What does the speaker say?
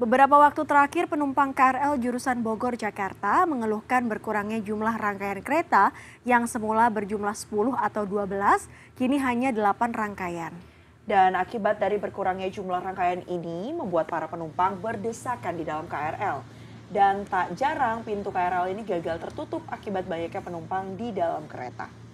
Beberapa waktu terakhir penumpang KRL jurusan Bogor Jakarta mengeluhkan berkurangnya jumlah rangkaian kereta yang semula berjumlah 10 atau 12 kini hanya 8 rangkaian. Dan akibat dari berkurangnya jumlah rangkaian ini membuat para penumpang berdesakan di dalam KRL. Dan tak jarang pintu KRL ini gagal tertutup akibat banyaknya penumpang di dalam kereta.